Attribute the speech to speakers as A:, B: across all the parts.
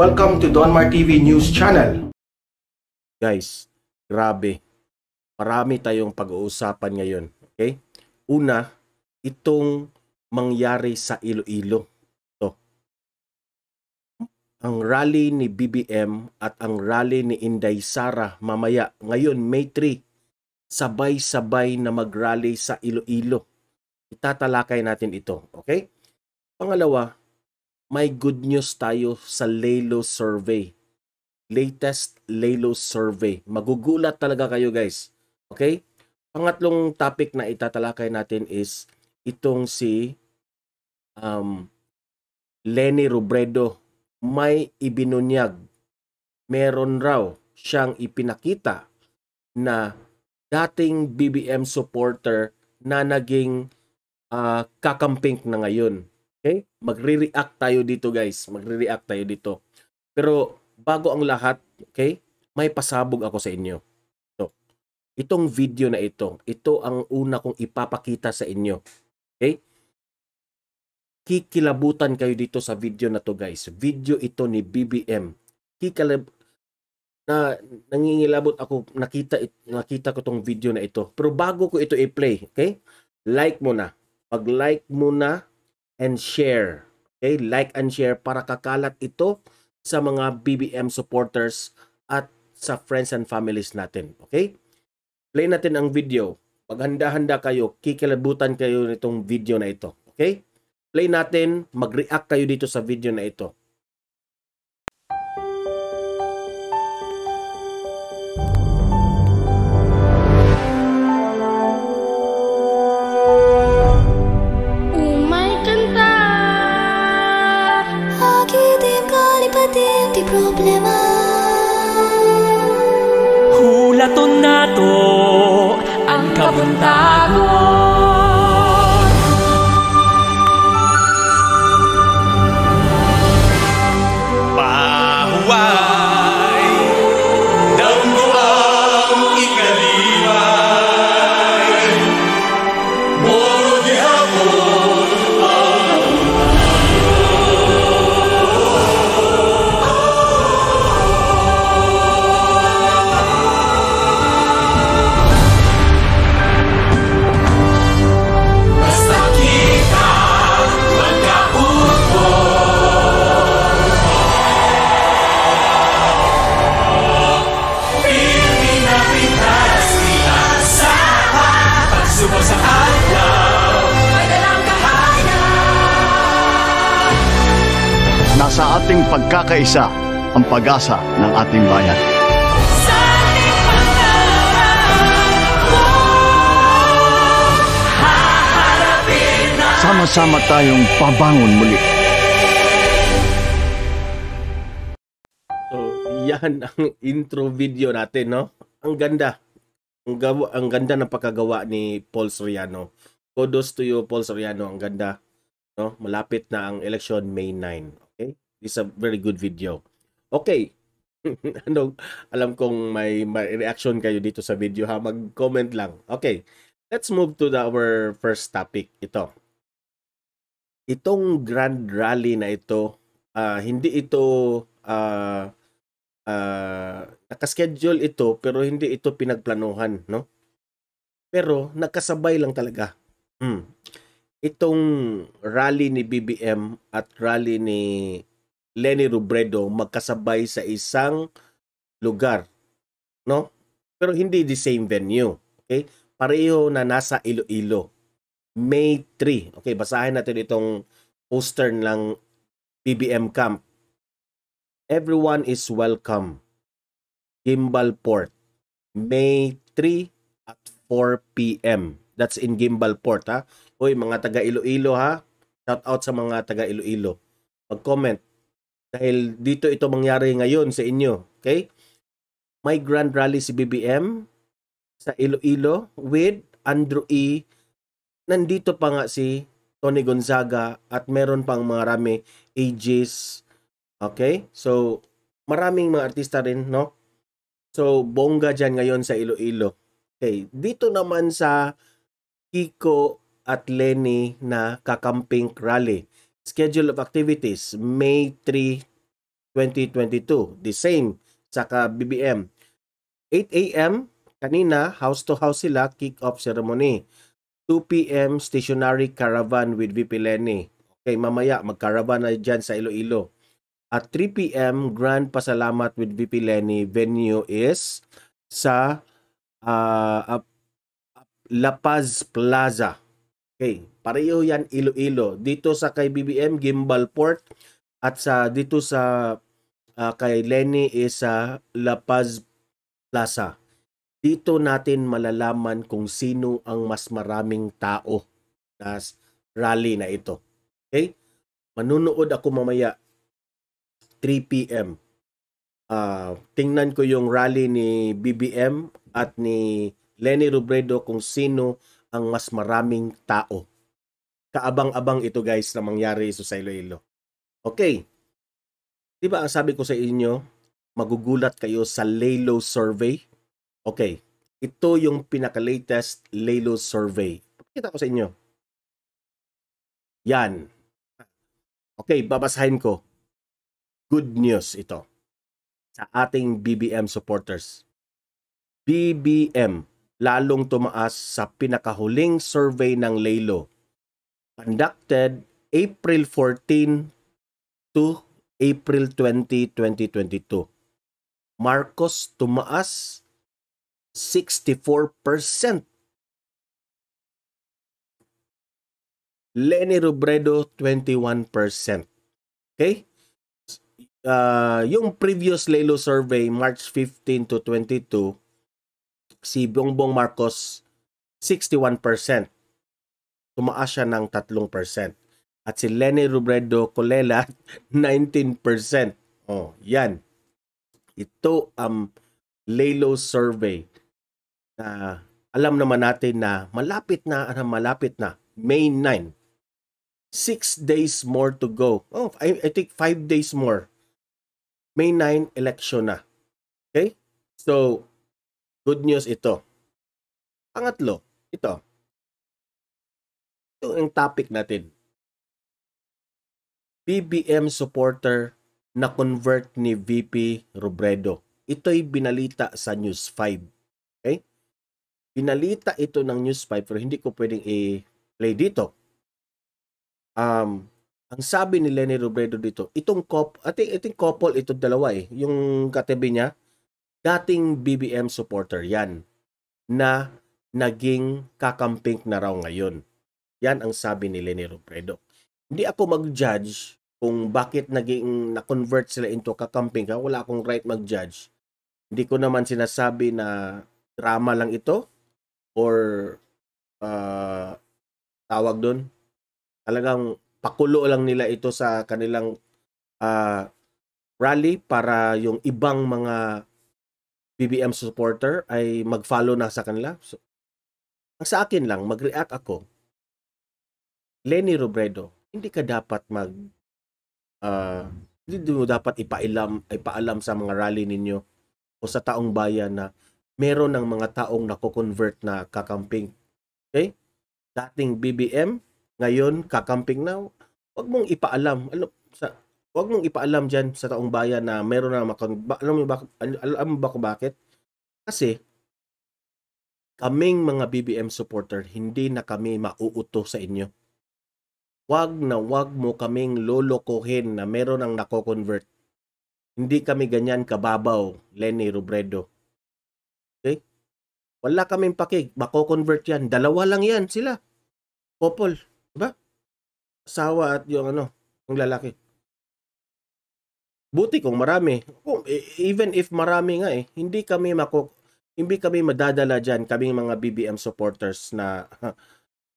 A: Welcome to Donmar TV News Channel. Guys, grabe. Marami tayong pag-uusapan ngayon. Okay? Una, itong mangyari sa Iloilo. Ito. Ang rally ni BBM at ang rally ni Inday Sara mamaya ngayon May 3 sabay-sabay na mag sa Iloilo. Itatalakay natin ito, okay? Pangalawa, may good news tayo sa Lelo survey. Latest Lelo survey. Magugulat talaga kayo guys. Okay? Pangatlong topic na itatalakay natin is itong si um, Lenny Robredo. May ibinunyag. Meron raw siyang ipinakita na dating BBM supporter na naging uh, kakampink na ngayon. Okay? Magre-react tayo dito guys. Magre-react tayo dito. Pero bago ang lahat, okay? May pasabog ako sa inyo. So, itong video na ito, ito ang una kong ipapakita sa inyo. Okay? Kikilabutan kayo dito sa video na to guys. Video ito ni BBM. Kikilab na nangingilabot ako nakita nakita ko tong video na ito. Pero bago ko ito i-play, okay? Like mo na. Pag-like mo na and share. Okay, like and share para kakalat ito sa mga BBM supporters at sa friends and families natin. Okay? Play natin ang video. paghanda handa kayo, kikilabutan kayo nitong video na ito. Okay? Play natin, mag-react kayo dito sa video na ito. ang kabuntagon. magkakaisa ang pag-asa ng ating bayan. Sama-sama tayong pabangon muli. So, oh, yan ang intro video natin, no? Ang ganda. Ang, gawa, ang ganda ng pagkagawa ni Paul Soriano. Kudos to you, Paul Soriano. Ang ganda. No? Malapit na ang election May 9. Okay? It's a very good video. Okay. ano, alam kong may, may reaction kayo dito sa video ha. Mag-comment lang. Okay. Let's move to the, our first topic. Ito. Itong grand rally na ito, uh, hindi ito uh, uh, nakaschedule ito pero hindi ito pinagplanuhan, no? Pero nakasabay lang talaga. Mm. Itong rally ni BBM at rally ni Lenny Robredo magkasabay sa isang lugar. No? Pero hindi the same venue. Okay? Pareho na nasa Iloilo. May 3. Okay, basahin natin itong poster ng BBM Camp. Everyone is welcome. Gimbal Port. May 3 at 4 p.m. That's in Gimbal Port, ha? oy mga taga Iloilo, ha? Shout out sa mga taga Iloilo. Mag-comment dahil dito ito mangyari ngayon sa inyo. Okay? May grand rally si BBM sa Iloilo with Andrew E. Nandito pa nga si Tony Gonzaga at meron pang mga rami ages. Okay? So, maraming mga artista rin, no? So, bongga dyan ngayon sa Iloilo. Okay, dito naman sa Kiko at Lenny na kakamping rally schedule of activities May 3, 2022. The same sa BBM. 8 a.m. kanina, house to house sila, kick-off ceremony. 2 p.m. stationary caravan with VP Lenny. Okay, mamaya mag-caravan na dyan sa Iloilo. At 3 p.m. grand pasalamat with VP Lenny. Venue is sa uh, La Paz Plaza. Okay, pareho yan Iloilo. Dito sa kay BBM Gimbal Port at sa dito sa uh, kay Lenny is sa La Paz Plaza. Dito natin malalaman kung sino ang mas maraming tao na rally na ito. Okay? Manunood ako mamaya 3 p.m. Uh, tingnan ko yung rally ni BBM at ni Lenny Robredo kung sino ang mas maraming tao. Kaabang-abang ito guys na mangyari sa Iloilo. Okay. Di ba ang sabi ko sa inyo, magugulat kayo sa Lelo survey? Okay. Ito yung pinaka-latest Lelo survey. Pakita ko sa inyo. Yan. Okay, babasahin ko. Good news ito sa ating BBM supporters. BBM lalong tumaas sa pinakahuling survey ng Laylo conducted April 14 to April 20, 2022. Marcos tumaas 64%. Lenny Robredo 21%. Okay? Uh, yung previous Lelo survey March 15 to 22 si Bongbong Marcos 61%. Tumaas siya ng 3%. At si Lenny Rubredo Colela 19%. Oh, yan. Ito ang um, Lelo survey na alam naman natin na malapit na, ano, malapit na, May 9. Six days more to go. Oh, I, I think five days more. May 9 election na. Okay? So, Good news ito. Pangatlo, ito. Ito ang topic natin. BBM supporter na convert ni VP Robredo. Ito'y binalita sa News 5. Okay? Binalita ito ng News 5 pero hindi ko pwedeng i-play dito. Um, ang sabi ni Lenny Robredo dito, itong cop, I think, couple ito dalawa eh, yung katabi niya, dating BBM supporter yan na naging kakamping na raw ngayon. Yan ang sabi ni Lenny Robredo. Hindi ako mag-judge kung bakit naging na-convert sila into kakamping. Kaya wala akong right mag-judge. Hindi ko naman sinasabi na drama lang ito or uh, tawag doon. Talagang pakulo lang nila ito sa kanilang uh, rally para yung ibang mga BBM supporter ay mag-follow na sa kanila. So, ang sa akin lang, mag-react ako. Lenny Robredo, hindi ka dapat mag uh, hindi mo dapat ipailam ipaalam sa mga rally ninyo o sa taong bayan na meron ng mga taong nako-convert na kakamping. Okay? Dating BBM, ngayon kakamping na. Huwag mong ipaalam. Alam, sa, Huwag mong ipaalam dyan sa taong bayan na meron na makon... alam mo ba, alam mo ba kung bakit? Kasi, kaming mga BBM supporter, hindi na kami mauuto sa inyo. Huwag na huwag mo kaming lolokohin na meron ang nako-convert. Hindi kami ganyan kababaw, Lenny Robredo. Okay? Wala kaming pakig. Mako-convert yan. Dalawa lang yan sila. Couple. ba? Asawa at yung ano, yung lalaki. Buti kung marami. Oh, e, even if marami nga eh, hindi kami mako hindi kami madadala diyan kaming mga BBM supporters na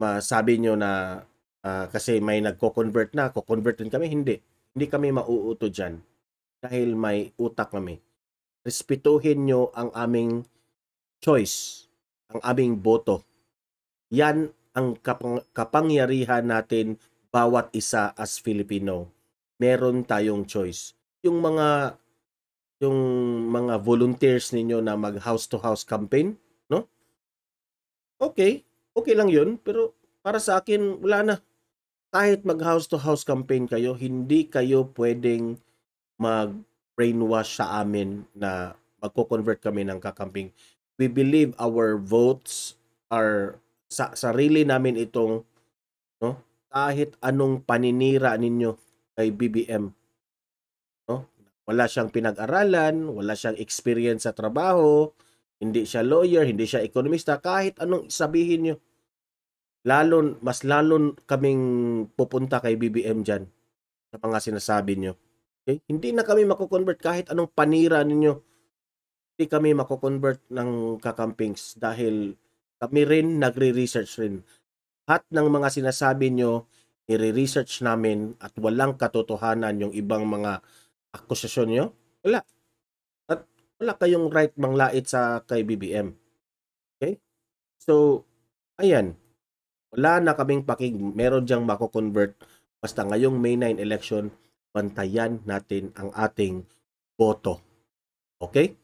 A: masabi nyo na uh, kasi may nagko-convert na, ko-convert din kami, hindi. Hindi kami mauuto diyan dahil may utak kami. Respetuhin nyo ang aming choice, ang aming boto. Yan ang kapang- kapangyarihan natin bawat isa as Filipino. Meron tayong choice yung mga yung mga volunteers ninyo na mag house to house campaign, no? Okay, okay lang 'yun, pero para sa akin wala na. Kahit mag house to house campaign kayo, hindi kayo pwedeng mag brainwash sa amin na magko-convert kami ng kakamping. We believe our votes are sa sarili namin itong no kahit anong paninira ninyo kay BBM wala siyang pinag-aralan, wala siyang experience sa trabaho, hindi siya lawyer, hindi siya ekonomista, kahit anong sabihin nyo. Lalo, mas lalo kaming pupunta kay BBM dyan sa mga sinasabi nyo. Okay? Hindi na kami mako-convert kahit anong panira ninyo. Hindi kami mako-convert ng kakampings dahil kami rin nagre-research rin. Hat ng mga sinasabi nyo, i-research namin at walang katotohanan yung ibang mga akusasyon nyo? Wala. At wala kayong right bang manglait sa kay BBM. Okay? So, ayan. Wala na kaming pakig. Meron diyang mako-convert. Basta ngayong May 9 election, bantayan natin ang ating boto. Okay?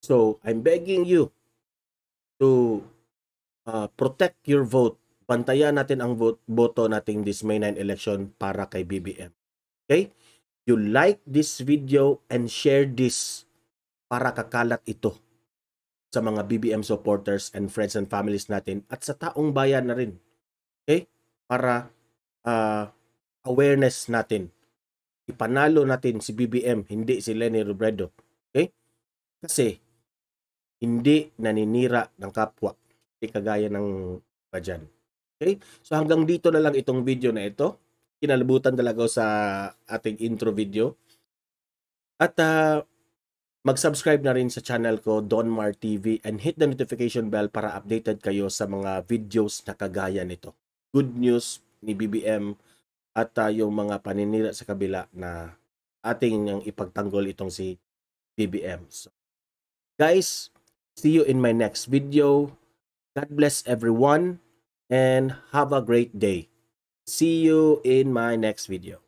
A: So, I'm begging you to uh, protect your vote. Bantayan natin ang vote, boto nating this May 9 election para kay BBM. Okay? you like this video and share this para kakalat ito sa mga BBM supporters and friends and families natin at sa taong bayan na rin. Okay? Para uh, awareness natin. Ipanalo natin si BBM, hindi si Lenny Robredo. Okay? Kasi hindi naninira ng kapwa. Hindi kagaya ng iba Okay? So hanggang dito na lang itong video na ito kinalabutan talaga sa ating intro video. At uh, mag-subscribe na rin sa channel ko, Donmar TV, and hit the notification bell para updated kayo sa mga videos na kagaya nito. Good news ni BBM at uh, yung mga paninira sa kabila na ating nang ipagtanggol itong si BBM. So, guys, see you in my next video. God bless everyone and have a great day. See you in my next video.